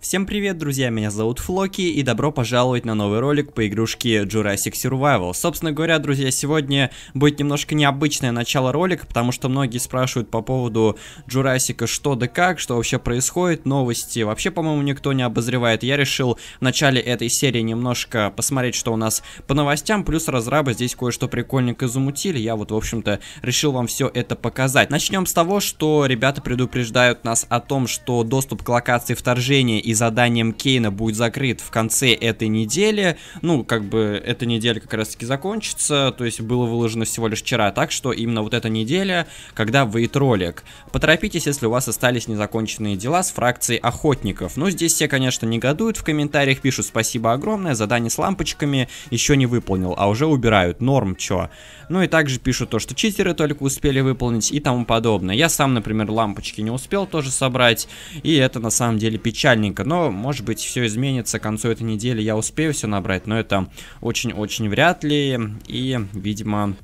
Всем привет, друзья, меня зовут Флоки, и добро пожаловать на новый ролик по игрушке Jurassic Survival. Собственно говоря, друзья, сегодня будет немножко необычное начало ролика, потому что многие спрашивают по поводу Jurassic, что да как, что вообще происходит, новости вообще, по-моему, никто не обозревает. Я решил в начале этой серии немножко посмотреть, что у нас по новостям, плюс разрабы здесь кое-что прикольненько замутили, я вот, в общем-то, решил вам все это показать. Начнем с того, что ребята предупреждают нас о том, что доступ к локации вторжения и и заданием Кейна будет закрыт в конце этой недели. Ну, как бы эта неделя как раз-таки закончится, то есть было выложено всего лишь вчера, так что именно вот эта неделя, когда выйдет ролик. Поторопитесь, если у вас остались незаконченные дела с фракцией охотников. Ну, здесь все, конечно, негодуют в комментариях, пишут спасибо огромное, задание с лампочками еще не выполнил, а уже убирают, норм, чё. Ну и также пишут то, что читеры только успели выполнить и тому подобное. Я сам, например, лампочки не успел тоже собрать, и это на самом деле печальненько быстренько. Но, может быть, все изменится к концу этой недели. Я успею все набрать, но это очень-очень вряд ли. И, видимо,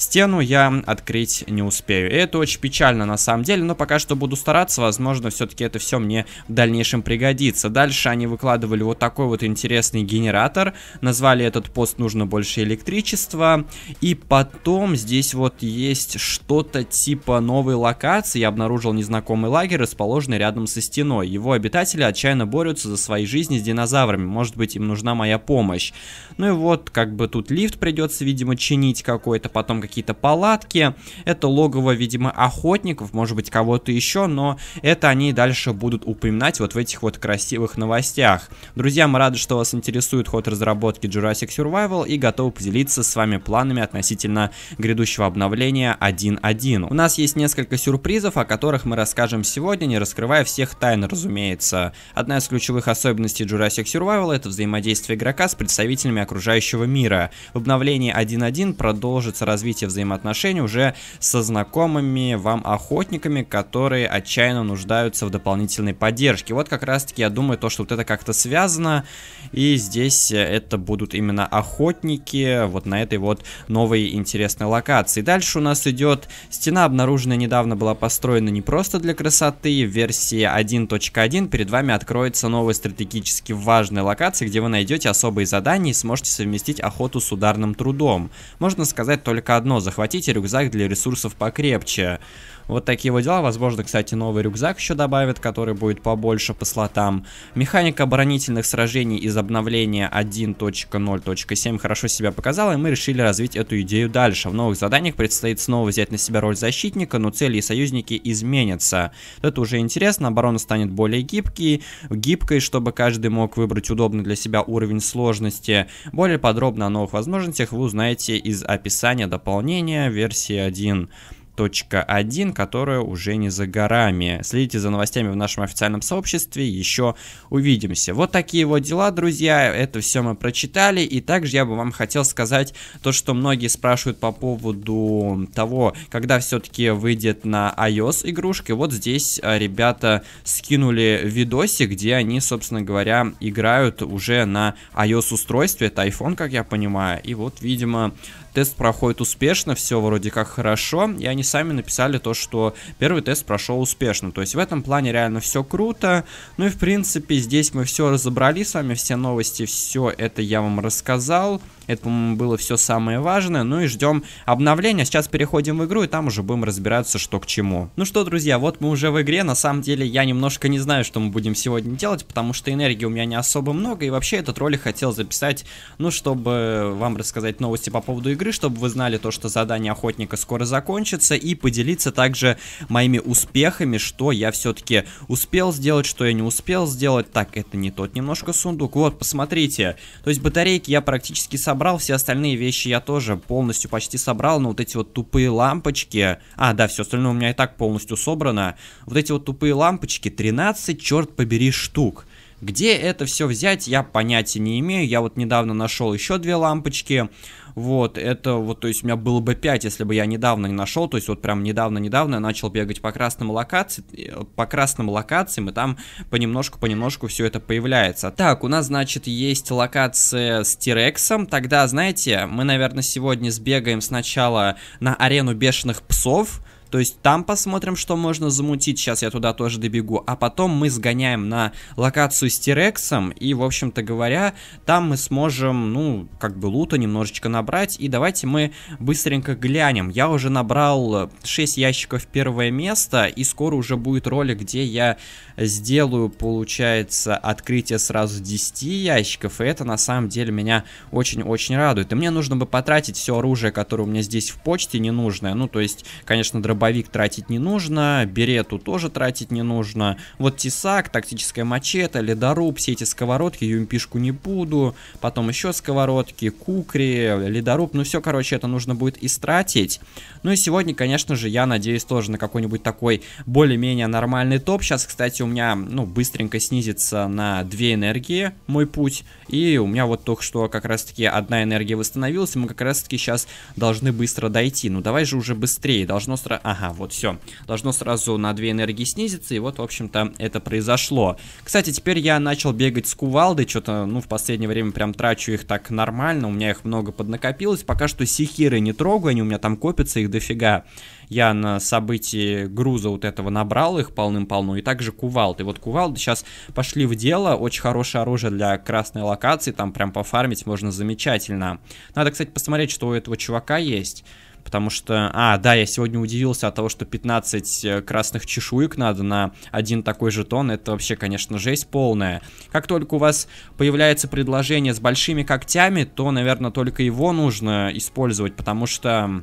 Стену я открыть не успею. И это очень печально на самом деле, но пока что буду стараться. Возможно, все-таки это все мне в дальнейшем пригодится. Дальше они выкладывали вот такой вот интересный генератор. Назвали этот пост «Нужно больше электричества». И потом здесь вот есть что-то типа новой локации. Я обнаружил незнакомый лагерь, расположенный рядом со стеной. Его обитатели отчаянно борются за свои жизни с динозаврами. Может быть, им нужна моя помощь. Ну и вот, как бы тут лифт придется, видимо, чинить какой-то, потом какие-то палатки. Это логово, видимо, охотников, может быть, кого-то еще, но это они дальше будут упоминать вот в этих вот красивых новостях. Друзья, мы рады, что вас интересует ход разработки Jurassic Survival и готовы поделиться с вами планами относительно грядущего обновления 1.1. У нас есть несколько сюрпризов, о которых мы расскажем сегодня, не раскрывая всех тайн, разумеется. Одна из ключевых особенностей Jurassic Survival — это взаимодействие игрока с представителями окружающего мира. В обновлении 1.1 продолжится развитие развитие взаимоотношений уже со знакомыми вам охотниками, которые отчаянно нуждаются в дополнительной поддержке. Вот как раз-таки, я думаю, то, что вот это как-то связано, и здесь э, это будут именно охотники вот на этой вот новой интересной локации. Дальше у нас идет стена, обнаруженная недавно была построена не просто для красоты, в версии 1.1 перед вами откроется новая стратегически важная локация, где вы найдете особые задания и сможете совместить охоту с ударным трудом. Можно сказать только одно одно, захватите рюкзак для ресурсов покрепче. Вот такие вот дела. Возможно, кстати, новый рюкзак еще добавят, который будет побольше по слотам. Механика оборонительных сражений из обновления 1.0.7 хорошо себя показала, и мы решили развить эту идею дальше. В новых заданиях предстоит снова взять на себя роль защитника, но цели и союзники изменятся. Это уже интересно, оборона станет более гибкой, гибкой, чтобы каждый мог выбрать удобный для себя уровень сложности. Более подробно о новых возможностях вы узнаете из описания дополнения версии 1. 1.1, которая уже не за горами. Следите за новостями в нашем официальном сообществе, еще увидимся. Вот такие вот дела, друзья, это все мы прочитали, и также я бы вам хотел сказать то, что многие спрашивают по поводу того, когда все-таки выйдет на iOS игрушки. вот здесь ребята скинули видосик, где они, собственно говоря, играют уже на iOS устройстве, это iPhone, как я понимаю, и вот, видимо, Тест проходит успешно, все вроде как хорошо. И они сами написали то, что первый тест прошел успешно. То есть в этом плане реально все круто. Ну и в принципе здесь мы все разобрали с вами, все новости, все это я вам рассказал. Это, по-моему, было все самое важное. Ну и ждем обновления. Сейчас переходим в игру, и там уже будем разбираться, что к чему. Ну что, друзья, вот мы уже в игре. На самом деле, я немножко не знаю, что мы будем сегодня делать, потому что энергии у меня не особо много. И вообще, этот ролик хотел записать, ну, чтобы вам рассказать новости по поводу игры, чтобы вы знали то, что задание охотника скоро закончится, и поделиться также моими успехами, что я все-таки успел сделать, что я не успел сделать. Так, это не тот немножко сундук. Вот, посмотрите. То есть, батарейки я практически собрал собрал, все остальные вещи я тоже полностью почти собрал, но вот эти вот тупые лампочки... А, да, все остальное у меня и так полностью собрано. Вот эти вот тупые лампочки, 13, черт побери, штук. Где это все взять, я понятия не имею. Я вот недавно нашел еще две лампочки. Вот, это вот, то есть у меня было бы 5, если бы я недавно не нашел, то есть вот прям недавно-недавно я начал бегать по красным локациям, по красным локациям, и там понемножку-понемножку все это появляется. Так, у нас, значит, есть локация с Тирексом, тогда, знаете, мы, наверное, сегодня сбегаем сначала на арену бешеных псов, то есть там посмотрим, что можно замутить. Сейчас я туда тоже добегу. А потом мы сгоняем на локацию с Тирексом. И, в общем-то говоря, там мы сможем, ну, как бы лута немножечко набрать. И давайте мы быстренько глянем. Я уже набрал 6 ящиков первое место. И скоро уже будет ролик, где я сделаю, получается, открытие сразу 10 ящиков, и это на самом деле меня очень-очень радует. И мне нужно бы потратить все оружие, которое у меня здесь в почте ненужное, ну, то есть, конечно, дробовик тратить не нужно, берету тоже тратить не нужно, вот тесак, тактическая мачете, ледоруб, все эти сковородки, юмпишку не буду, потом еще сковородки, кукри, ледоруб, ну, все, короче, это нужно будет истратить. Ну, и сегодня, конечно же, я надеюсь тоже на какой-нибудь такой более-менее нормальный топ. Сейчас, кстати, у меня, ну, быстренько снизится на 2 энергии мой путь. И у меня вот только что как раз-таки одна энергия восстановилась, и мы как раз-таки сейчас должны быстро дойти. Ну, давай же уже быстрее, должно сразу... Ага, вот все. Должно сразу на 2 энергии снизиться, и вот, в общем-то, это произошло. Кстати, теперь я начал бегать с кувалдой, что-то, ну, в последнее время прям трачу их так нормально, у меня их много поднакопилось. Пока что сихиры не трогаю, они у меня там копятся, их дофига я на событии груза вот этого набрал их полным-полно, и также кувалды. Вот кувалды сейчас пошли в дело, очень хорошее оружие для красной локации, там прям пофармить можно замечательно. Надо, кстати, посмотреть, что у этого чувака есть. Потому что, а, да, я сегодня удивился от того, что 15 э, красных чешуек надо на один такой жетон. Это вообще, конечно, жесть полная. Как только у вас появляется предложение с большими когтями, то, наверное, только его нужно использовать, потому что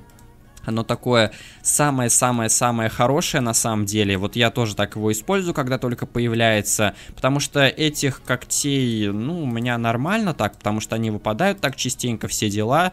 оно такое самое-самое-самое хорошее на самом деле. Вот я тоже так его использую, когда только появляется, потому что этих когтей, ну, у меня нормально так, потому что они выпадают так частенько, все дела.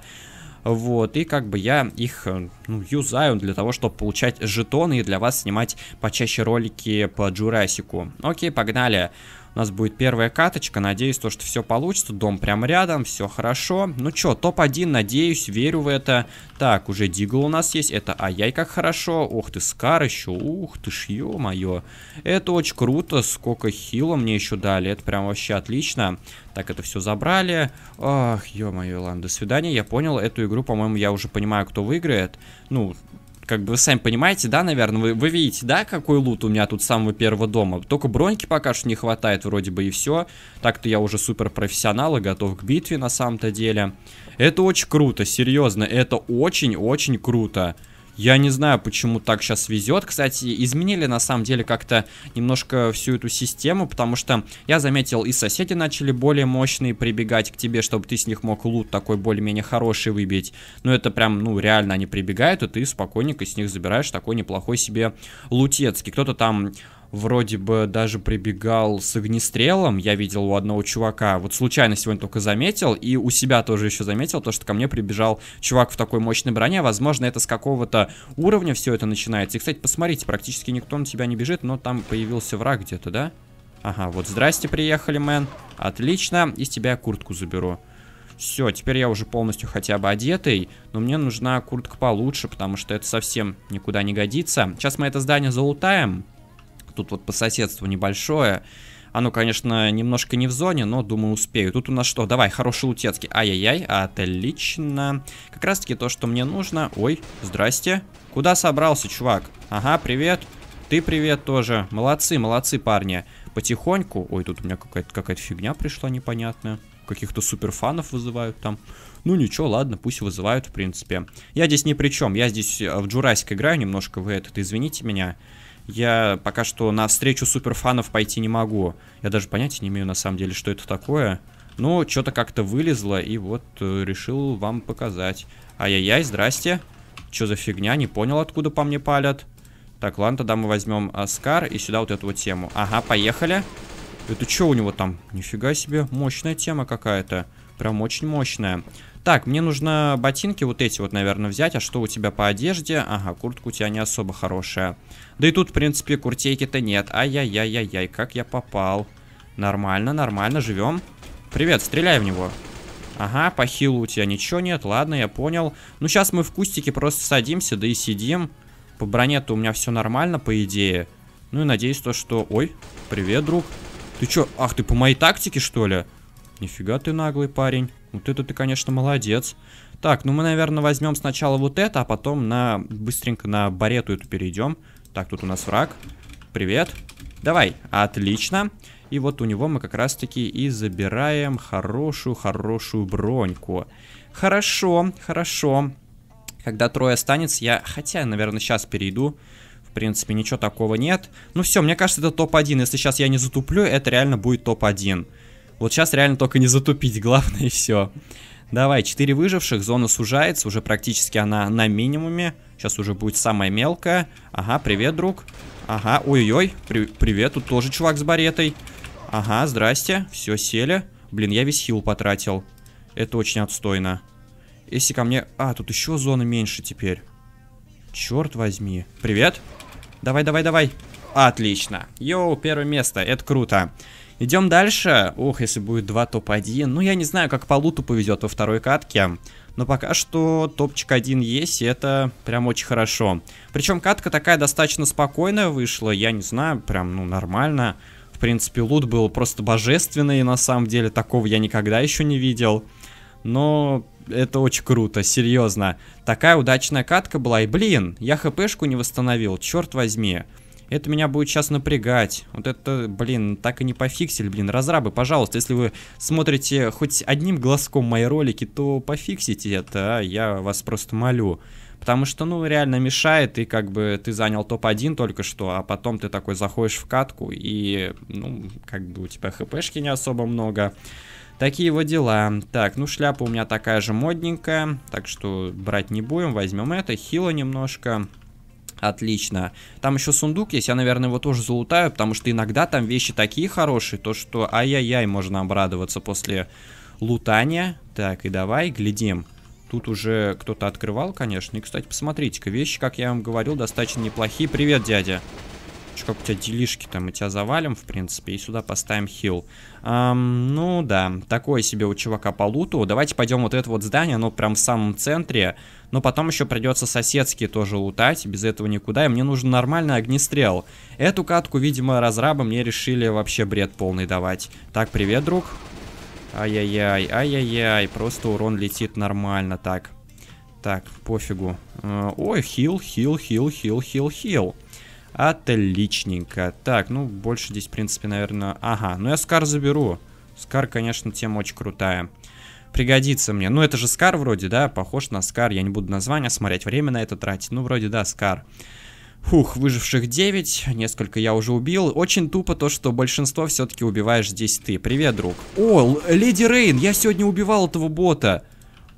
Вот, и как бы я их э, ну, юзаю для того, чтобы получать жетоны и для вас снимать почаще ролики по Джурасику. Окей, погнали. Погнали. У нас будет первая каточка. Надеюсь, то, что все получится. Дом прям рядом, все хорошо. Ну что, топ-1, надеюсь, верю в это. Так, уже Дигл у нас есть. Это ай-яй, как хорошо. Ух ты, Скар еще. Ух ты ж, ё-моё. Это очень круто. Сколько хила мне еще дали. Это прям вообще отлично. Так, это все забрали. Ох, ё-моё, ладно, до свидания. Я понял, эту игру, по-моему, я уже понимаю, кто выиграет. Ну, как бы вы сами понимаете, да, наверное, вы, вы видите, да, какой лут у меня тут с самого первого дома. Только броньки пока что не хватает вроде бы и все. Так-то я уже супер профессионал и готов к битве на самом-то деле. Это очень круто, серьезно, это очень-очень круто. Я не знаю, почему так сейчас везет. Кстати, изменили на самом деле как-то немножко всю эту систему, потому что я заметил, и соседи начали более мощные прибегать к тебе, чтобы ты с них мог лут такой более-менее хороший выбить. Но это прям, ну, реально они прибегают, и ты спокойненько с них забираешь такой неплохой себе лутецкий. Кто-то там вроде бы даже прибегал с огнестрелом, я видел у одного чувака, вот случайно сегодня только заметил, и у себя тоже еще заметил, то, что ко мне прибежал чувак в такой мощной броне, возможно, это с какого-то уровня все это начинается. И, кстати, посмотрите, практически никто на тебя не бежит, но там появился враг где-то, да? Ага, вот здрасте, приехали, мэн. Отлично, из тебя куртку заберу. Все, теперь я уже полностью хотя бы одетый, но мне нужна куртка получше, потому что это совсем никуда не годится. Сейчас мы это здание залутаем, тут вот по соседству небольшое. Оно, конечно, немножко не в зоне, но, думаю, успею. Тут у нас что? Давай, хороший лутецкий. Ай-яй-яй, отлично. Как раз-таки то, что мне нужно. Ой, здрасте. Куда собрался, чувак? Ага, привет. Ты привет тоже. Молодцы, молодцы, парни. Потихоньку... Ой, тут у меня какая-то какая, -то, фигня пришла непонятная. Каких-то суперфанов вызывают там. Ну ничего, ладно, пусть вызывают, в принципе. Я здесь ни при чем. Я здесь э, в Джурасик играю немножко, вы этот, извините меня я пока что на встречу суперфанов пойти не могу. Я даже понятия не имею на самом деле, что это такое. Но что-то как-то вылезло, и вот э, решил вам показать. Ай-яй-яй, здрасте. Что за фигня, не понял, откуда по мне палят. Так, ладно, тогда мы возьмем Аскар и сюда вот эту вот тему. Ага, поехали. Это что у него там? Нифига себе, мощная тема какая-то. Прям очень мощная. Так, мне нужно ботинки вот эти вот, наверное, взять. А что у тебя по одежде? Ага, куртка у тебя не особо хорошая. Да и тут, в принципе, куртейки-то нет. Ай-яй-яй-яй-яй, как я попал. Нормально, нормально, живем. Привет, стреляй в него. Ага, по хилу у тебя ничего нет, ладно, я понял. Ну, сейчас мы в кустике просто садимся, да и сидим. По броне-то у меня все нормально, по идее. Ну и надеюсь то, что... Ой, привет, друг. Ты чё? Ах, ты по моей тактике, что ли? Нифига ты наглый парень. Вот ну, это ты, конечно, молодец. Так, ну мы, наверное, возьмем сначала вот это, а потом на быстренько на барету эту перейдем. Так, тут у нас враг. Привет. Давай. Отлично. И вот у него мы как раз-таки и забираем хорошую-хорошую броньку. Хорошо, хорошо. Когда трое останется, я... Хотя, наверное, сейчас перейду. В принципе, ничего такого нет. Ну все, мне кажется, это топ-1. Если сейчас я не затуплю, это реально будет топ-1. Вот сейчас реально только не затупить, главное все. Давай, 4 выживших, зона сужается, уже практически она на минимуме. Сейчас уже будет самая мелкая. Ага, привет, друг. Ага, ой-ой, при привет, тут тоже чувак с баретой. Ага, здрасте, все, сели. Блин, я весь хил потратил. Это очень отстойно. Если ко мне... А, тут еще зоны меньше теперь. Черт возьми. Привет. Давай, давай, давай. Отлично. Йоу, первое место, это круто. Идем дальше. Ох, если будет два топ-1. Ну, я не знаю, как по луту повезет во второй катке. Но пока что топчик один есть, и это прям очень хорошо. Причем катка такая достаточно спокойная вышла. Я не знаю, прям, ну, нормально. В принципе, лут был просто божественный, на самом деле. Такого я никогда еще не видел. Но это очень круто, серьезно. Такая удачная катка была. И, блин, я хпшку не восстановил, черт возьми. Это меня будет сейчас напрягать. Вот это, блин, так и не пофиксили, блин. Разрабы, пожалуйста, если вы смотрите хоть одним глазком мои ролики, то пофиксите это, а? я вас просто молю. Потому что, ну, реально мешает, и как бы ты занял топ-1 только что, а потом ты такой заходишь в катку, и, ну, как бы у тебя хпшки не особо много. Такие вот дела. Так, ну шляпа у меня такая же модненькая, так что брать не будем, возьмем это, хило немножко. Отлично. Там еще сундук есть, я, наверное, его тоже залутаю, потому что иногда там вещи такие хорошие, то что ай-яй-яй, можно обрадоваться после лутания. Так, и давай, глядим. Тут уже кто-то открывал, конечно. И, кстати, посмотрите-ка, вещи, как я вам говорил, достаточно неплохие. Привет, дядя. Че, как у тебя делишки там, мы тебя завалим, в принципе, и сюда поставим хил. Эм, ну да, такое себе у чувака по луту. Давайте пойдем вот это вот здание, оно прям в самом центре. Но потом еще придется соседские тоже лутать, без этого никуда. И мне нужен нормальный огнестрел. Эту катку, видимо, разрабы мне решили вообще бред полный давать. Так, привет, друг. Ай-яй-яй, ай-яй-яй, просто урон летит нормально так. Так, пофигу. Э, ой, хил, хил, хил, хил, хил, хил. Отличненько. Так, ну, больше здесь, в принципе, наверное... Ага, ну я Скар заберу. Скар, конечно, тема очень крутая. Пригодится мне. Ну, это же Скар вроде, да? Похож на Скар. Я не буду название смотреть, время на это тратить. Ну, вроде, да, Скар. Фух, выживших 9, несколько я уже убил. Очень тупо то, что большинство все-таки убиваешь здесь ты. Привет, друг. О, Леди Рейн, я сегодня убивал этого бота.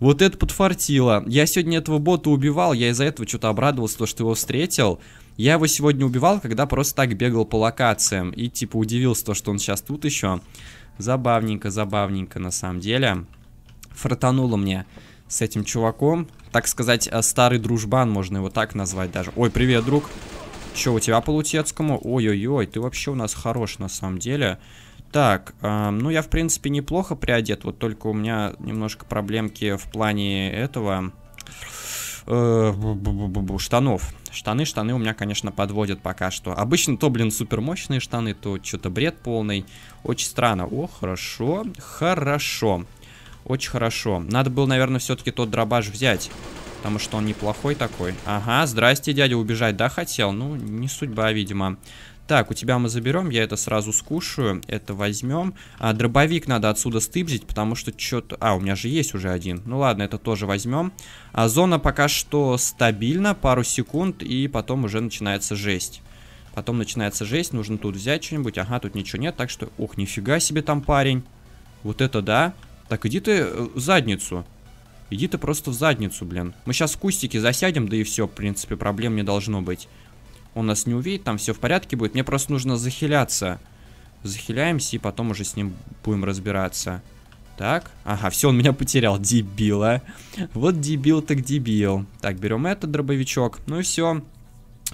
Вот это подфартило. Я сегодня этого бота убивал, я из-за этого что-то обрадовался, то, что его встретил. Я его сегодня убивал, когда просто так бегал по локациям. И типа удивился то, что он сейчас тут еще. Забавненько, забавненько на самом деле. Фротануло мне с этим чуваком. Так сказать, э, старый дружбан, можно его так назвать даже. Ой, привет, друг. Че, у тебя по Лутецкому? Ой-ой-ой, ты вообще у нас хорош на самом деле. Так, эм, ну я в принципе неплохо приодет, вот только у меня немножко проблемки в плане этого э, штанов. Штаны, штаны у меня, конечно, подводят пока что. Обычно то, блин, супермощные штаны, то что-то бред полный. Очень странно. О, хорошо, хорошо. Очень хорошо. Надо было, наверное, все-таки тот дробаш взять. Потому что он неплохой такой. Ага, здрасте, дядя, убежать, да, хотел? Ну, не судьба, видимо. Так, у тебя мы заберем, я это сразу скушаю, это возьмем. А, дробовик надо отсюда стыбзить, потому что что-то... А, у меня же есть уже один. Ну ладно, это тоже возьмем. А зона пока что стабильна, пару секунд, и потом уже начинается жесть. Потом начинается жесть, нужно тут взять что-нибудь. Ага, тут ничего нет, так что... Ух, нифига себе там парень. Вот это да. Так, иди ты э, в задницу. Иди ты просто в задницу, блин. Мы сейчас кустики засядем, да и все, в принципе, проблем не должно быть. Он нас не увидит, там все в порядке будет. Мне просто нужно захиляться. Захиляемся и потом уже с ним будем разбираться. Так, ага, все, он меня потерял, дебила. Вот дебил так дебил. Так, берем этот дробовичок, ну и все.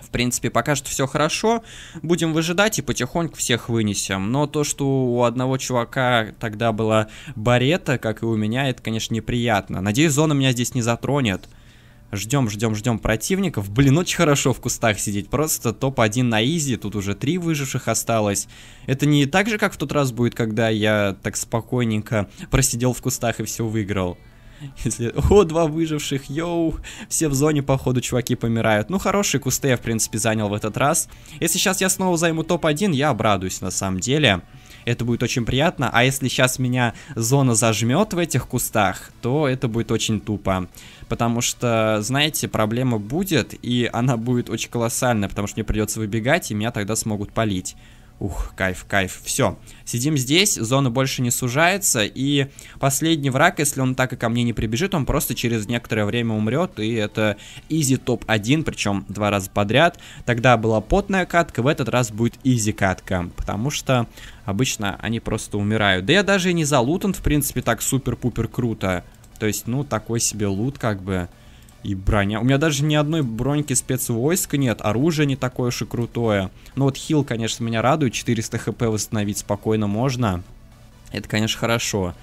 В принципе, пока что все хорошо, будем выжидать и потихоньку всех вынесем. Но то, что у одного чувака тогда была барета, как и у меня, это, конечно, неприятно. Надеюсь, зона меня здесь не затронет. Ждем, ждем, ждем противников. Блин, очень хорошо в кустах сидеть. Просто топ-1 на изи. Тут уже три выживших осталось. Это не так же, как в тот раз будет, когда я так спокойненько просидел в кустах и все выиграл. Если... О, два выживших, йоу! Все в зоне, походу, чуваки помирают. Ну, хорошие кусты я, в принципе, занял в этот раз. Если сейчас я снова займу топ-1, я обрадуюсь, на самом деле. Это будет очень приятно. А если сейчас меня зона зажмет в этих кустах, то это будет очень тупо потому что, знаете, проблема будет, и она будет очень колоссальная, потому что мне придется выбегать, и меня тогда смогут палить. Ух, кайф, кайф. Все. Сидим здесь, зона больше не сужается, и последний враг, если он так и ко мне не прибежит, он просто через некоторое время умрет, и это изи топ-1, причем два раза подряд. Тогда была потная катка, в этот раз будет изи катка, потому что обычно они просто умирают. Да я даже и не залутан, в принципе, так супер-пупер круто. То есть, ну, такой себе лут, как бы. И броня. У меня даже ни одной броньки спецвойска нет. Оружие не такое уж и крутое. Ну вот хил, конечно, меня радует. 400 хп восстановить спокойно можно. Это, конечно, хорошо.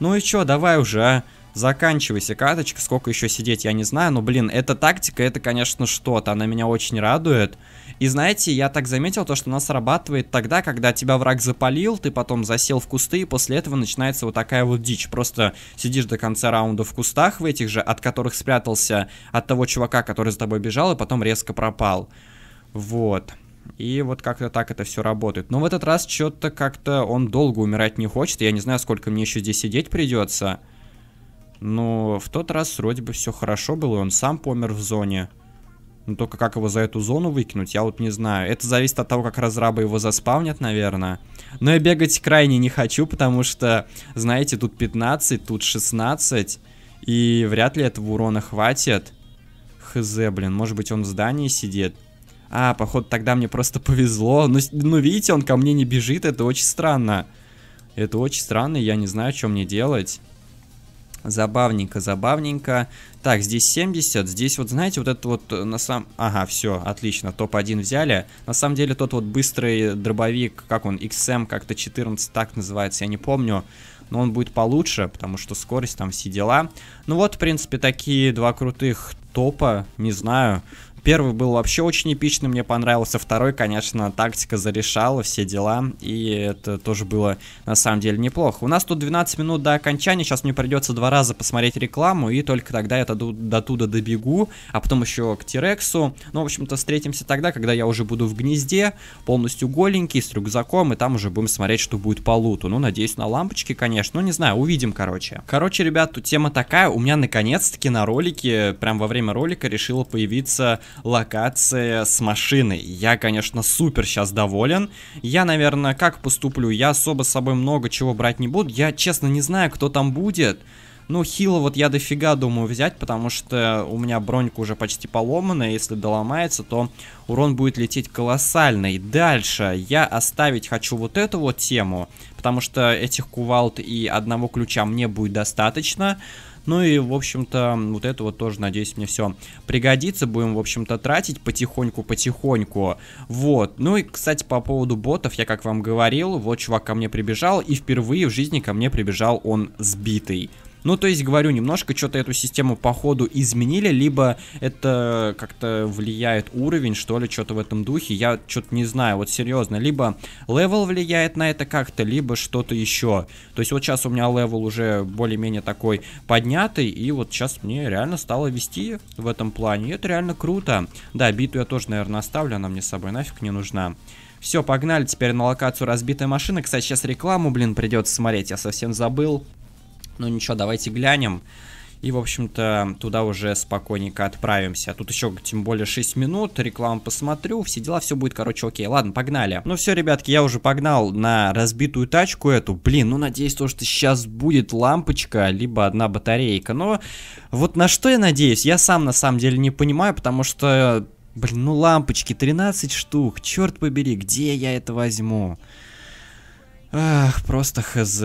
Ну и чё, давай уже, а? Заканчивайся, каточка. Сколько еще сидеть, я не знаю. Но, блин, эта тактика, это, конечно, что-то. Она меня очень радует. И знаете, я так заметил то, что она срабатывает тогда, когда тебя враг запалил, ты потом засел в кусты, и после этого начинается вот такая вот дичь. Просто сидишь до конца раунда в кустах в этих же, от которых спрятался от того чувака, который за тобой бежал, и потом резко пропал. Вот. И вот как-то так это все работает. Но в этот раз что-то как-то он долго умирать не хочет. Я не знаю, сколько мне еще здесь сидеть придется. Но в тот раз вроде бы все хорошо было, и он сам помер в зоне. Но ну, только как его за эту зону выкинуть, я вот не знаю. Это зависит от того, как разрабы его заспавнят, наверное. Но я бегать крайне не хочу, потому что, знаете, тут 15, тут 16. И вряд ли этого урона хватит. Хз, блин, может быть он в здании сидит. А, походу, тогда мне просто повезло. Ну, ну, видите, он ко мне не бежит, это очень странно. Это очень странно, я не знаю, что мне делать. Забавненько, забавненько. Так, здесь 70, здесь вот, знаете, вот этот вот э, на самом... Ага, все, отлично, топ-1 взяли. На самом деле тот вот быстрый дробовик, как он, XM эм, как-то 14 так называется, я не помню. Но он будет получше, потому что скорость там все дела. Ну вот, в принципе, такие два крутых топа, не знаю. Первый был вообще очень эпичный, мне понравился. Второй, конечно, тактика зарешала, все дела. И это тоже было на самом деле неплохо. У нас тут 12 минут до окончания. Сейчас мне придется два раза посмотреть рекламу. И только тогда я до, до туда добегу. А потом еще к Тирексу. Ну, в общем-то, встретимся тогда, когда я уже буду в гнезде. Полностью голенький, с рюкзаком. И там уже будем смотреть, что будет по луту. Ну, надеюсь, на лампочки, конечно. Ну, не знаю, увидим, короче. Короче, ребят, тут тема такая. У меня наконец-таки на ролике, прям во время ролика решила появиться локация с машиной. Я, конечно, супер сейчас доволен. Я, наверное, как поступлю? Я особо с собой много чего брать не буду. Я, честно, не знаю, кто там будет. Ну, хила вот я дофига думаю взять, потому что у меня бронька уже почти поломана, если доломается, то урон будет лететь колоссальный. Дальше я оставить хочу вот эту вот тему, потому что этих кувалд и одного ключа мне будет достаточно. Ну и, в общем-то, вот это вот тоже, надеюсь, мне все пригодится. Будем, в общем-то, тратить потихоньку-потихоньку. Вот. Ну и, кстати, по поводу ботов, я как вам говорил, вот чувак ко мне прибежал, и впервые в жизни ко мне прибежал он сбитый. Ну, то есть, говорю, немножко что-то эту систему по ходу изменили, либо это как-то влияет уровень, что ли, что-то в этом духе. Я что-то не знаю, вот серьезно. Либо левел влияет на это как-то, либо что-то еще. То есть, вот сейчас у меня левел уже более-менее такой поднятый, и вот сейчас мне реально стало вести в этом плане. И это реально круто. Да, биту я тоже, наверное, оставлю, она мне с собой нафиг не нужна. Все, погнали теперь на локацию разбитой машины. Кстати, сейчас рекламу, блин, придется смотреть, я совсем забыл. Ну ничего, давайте глянем. И, в общем-то, туда уже спокойненько отправимся. Тут еще, тем более, 6 минут, рекламу посмотрю, все дела, все будет, короче, окей. Ладно, погнали. Ну все, ребятки, я уже погнал на разбитую тачку эту. Блин, ну надеюсь, то, что сейчас будет лампочка, либо одна батарейка. Но вот на что я надеюсь, я сам на самом деле не понимаю, потому что... Блин, ну лампочки, 13 штук, черт побери, где я это возьму? Эх, просто хз.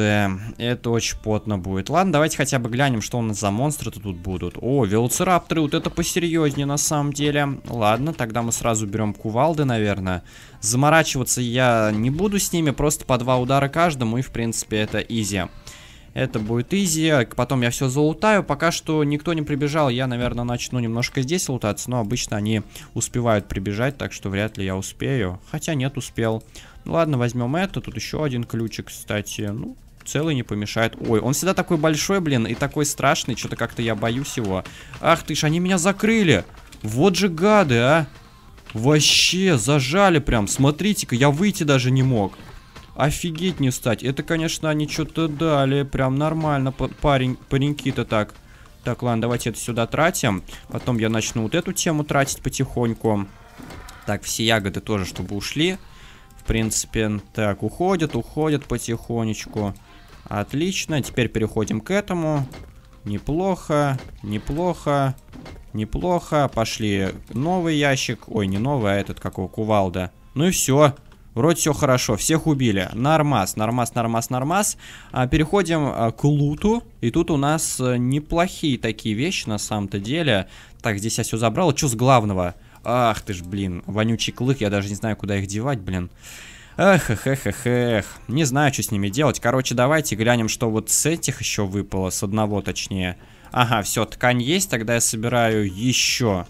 Это очень потно будет. Ладно, давайте хотя бы глянем, что у нас за монстры-то тут будут. О, велоцирапторы, вот это посерьезнее на самом деле. Ладно, тогда мы сразу берем кувалды, наверное. Заморачиваться я не буду с ними, просто по два удара каждому, и в принципе это изи. Это будет изи. А потом я все залутаю. Пока что никто не прибежал. Я, наверное, начну немножко здесь лутаться. Но обычно они успевают прибежать, так что вряд ли я успею. Хотя нет, успел. Ну ладно, возьмем это. Тут еще один ключик, кстати. Ну, целый не помешает. Ой, он всегда такой большой, блин, и такой страшный. Что-то как-то я боюсь его. Ах ты ж, они меня закрыли. Вот же гады, а. Вообще, зажали прям. Смотрите-ка, я выйти даже не мог. Офигеть не стать. Это, конечно, они что-то дали. Прям нормально парень, пареньки-то так. Так, ладно, давайте это сюда тратим. Потом я начну вот эту тему тратить потихоньку. Так, все ягоды тоже, чтобы ушли. В принципе, так, уходят, уходят потихонечку. Отлично, теперь переходим к этому. Неплохо, неплохо, неплохо. Пошли новый ящик. Ой, не новый, а этот, какого, кувалда. Ну и все. Вроде все хорошо, всех убили. Нормас, нормас, нормас, нормас. А, переходим а, к луту. И тут у нас а, неплохие такие вещи на самом-то деле. Так, здесь я все забрал. Что с главного? Ах ты ж, блин, вонючий клык. Я даже не знаю, куда их девать, блин. Эх, эх, эх, эх, эх. Не знаю, что с ними делать. Короче, давайте глянем, что вот с этих еще выпало. С одного точнее. Ага, все, ткань есть. Тогда я собираю еще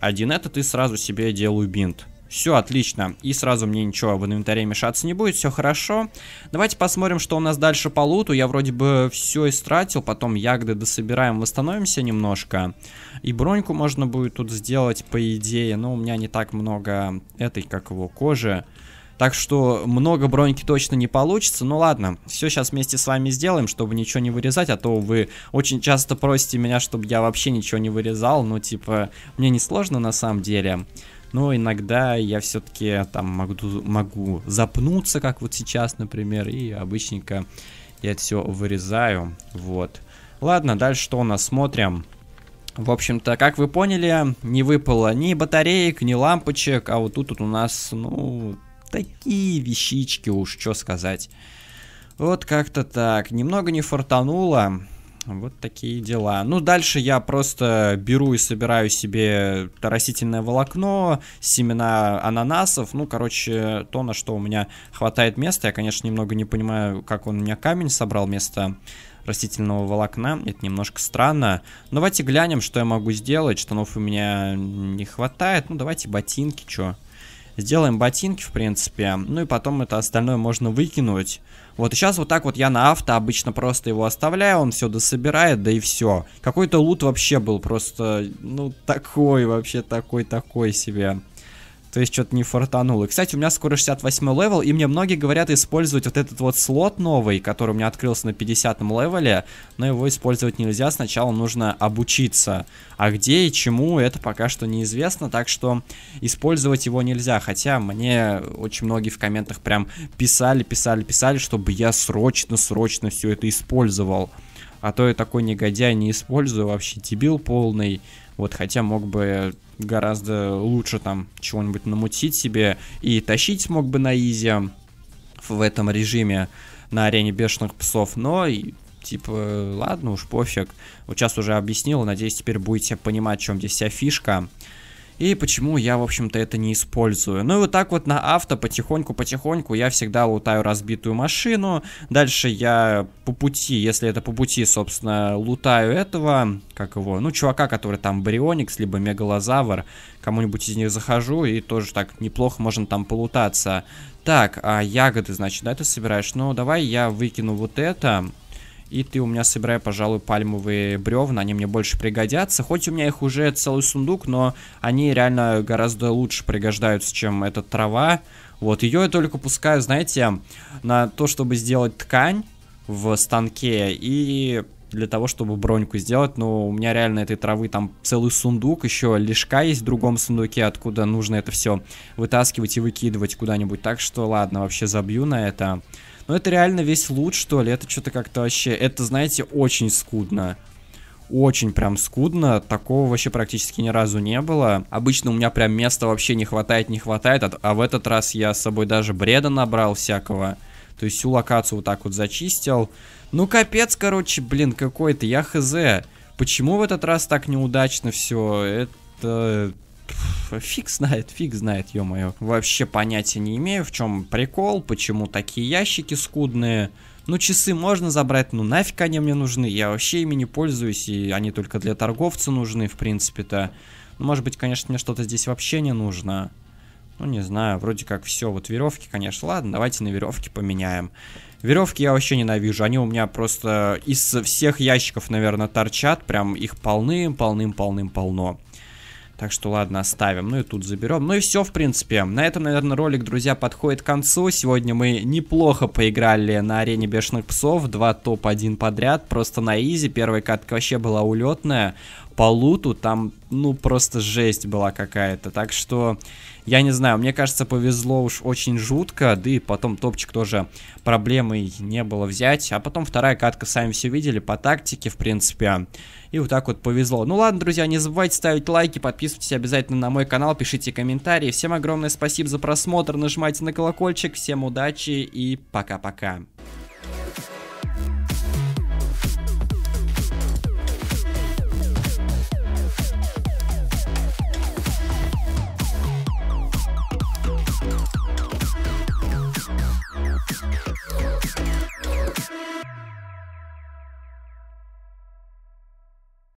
один этот и сразу себе делаю бинт. Все отлично. И сразу мне ничего в инвентаре мешаться не будет, все хорошо. Давайте посмотрим, что у нас дальше по луту. Я вроде бы все истратил, потом ягоды дособираем, восстановимся немножко. И броньку можно будет тут сделать, по идее. Но ну, у меня не так много этой, как его, кожи. Так что много броньки точно не получится. Ну ладно, все сейчас вместе с вами сделаем, чтобы ничего не вырезать, а то вы очень часто просите меня, чтобы я вообще ничего не вырезал. Ну типа, мне не сложно на самом деле но иногда я все-таки э, там могу, могу запнуться, как вот сейчас, например, и обычненько я это все вырезаю, вот. Ладно, дальше что у нас смотрим? В общем-то, как вы поняли, не выпало ни батареек, ни лампочек, а вот тут вот у нас, ну, такие вещички уж, что сказать. Вот как-то так, немного не фартануло, вот такие дела. Ну, дальше я просто беру и собираю себе растительное волокно, семена ананасов. Ну, короче, то, на что у меня хватает места. Я, конечно, немного не понимаю, как он у меня камень собрал вместо растительного волокна. Это немножко странно. Но давайте глянем, что я могу сделать. Штанов у меня не хватает. Ну, давайте ботинки, чё. Сделаем ботинки, в принципе. Ну и потом это остальное можно выкинуть. Вот сейчас вот так вот я на авто обычно просто его оставляю, он все дособирает, да и все. Какой-то лут вообще был просто, ну такой вообще, такой-такой себе. То есть что-то не фартануло. Кстати, у меня скоро 68 левел, и мне многие говорят использовать вот этот вот слот новый, который у меня открылся на 50 левеле, но его использовать нельзя, сначала нужно обучиться. А где и чему, это пока что неизвестно, так что использовать его нельзя. Хотя мне очень многие в комментах прям писали, писали, писали, чтобы я срочно-срочно все это использовал. А то я такой негодяй не использую, вообще дебил полный. Вот, хотя мог бы гораздо лучше там чего-нибудь намутить себе и тащить смог бы на изи в этом режиме на арене бешеных псов, но и, типа, ладно уж, пофиг. Вот сейчас уже объяснил, надеюсь, теперь будете понимать, в чем здесь вся фишка и почему я, в общем-то, это не использую. Ну и вот так вот на авто потихоньку-потихоньку я всегда лутаю разбитую машину, дальше я по пути, если это по пути, собственно, лутаю этого, как его, ну, чувака, который там Брионикс либо Мегалозавр, кому-нибудь из них захожу, и тоже так неплохо можно там полутаться. Так, а ягоды, значит, да, ты собираешь? Ну, давай я выкину вот это, и ты у меня собирай, пожалуй, пальмовые бревна, они мне больше пригодятся. Хоть у меня их уже целый сундук, но они реально гораздо лучше пригождаются, чем эта трава. Вот, ее я только пускаю, знаете, на то, чтобы сделать ткань в станке и для того, чтобы броньку сделать, но у меня реально этой травы там целый сундук, еще лишка есть в другом сундуке, откуда нужно это все вытаскивать и выкидывать куда-нибудь, так что ладно, вообще забью на это. Но это реально весь лут, что ли? Это что-то как-то вообще... Это, знаете, очень скудно очень прям скудно, такого вообще практически ни разу не было. Обычно у меня прям места вообще не хватает, не хватает, а, а в этот раз я с собой даже бреда набрал всякого. То есть всю локацию вот так вот зачистил. Ну капец, короче, блин, какой-то, я хз. Почему в этот раз так неудачно все? Это фиг знает, фиг знает, ё-моё. Вообще понятия не имею, в чем прикол, почему такие ящики скудные. Ну, часы можно забрать, ну нафиг они мне нужны, я вообще ими не пользуюсь, и они только для торговца нужны, в принципе-то. Ну, может быть, конечно, мне что-то здесь вообще не нужно. Ну, не знаю, вроде как все, вот веревки, конечно, ладно, давайте на веревки поменяем. Веревки я вообще ненавижу, они у меня просто из всех ящиков, наверное, торчат, прям их полным-полным-полным-полно. -полным -полным -полно. Так что ладно, оставим. Ну и тут заберем. Ну и все, в принципе. На этом, наверное, ролик, друзья, подходит к концу. Сегодня мы неплохо поиграли на арене бешеных псов. Два топ-1 подряд. Просто на изи. Первая катка вообще была улетная по луту там, ну, просто жесть была какая-то. Так что, я не знаю, мне кажется, повезло уж очень жутко, да и потом топчик тоже проблемой не было взять. А потом вторая катка, сами все видели, по тактике, в принципе. И вот так вот повезло. Ну ладно, друзья, не забывайте ставить лайки, подписывайтесь обязательно на мой канал, пишите комментарии. Всем огромное спасибо за просмотр, нажимайте на колокольчик, всем удачи и пока-пока.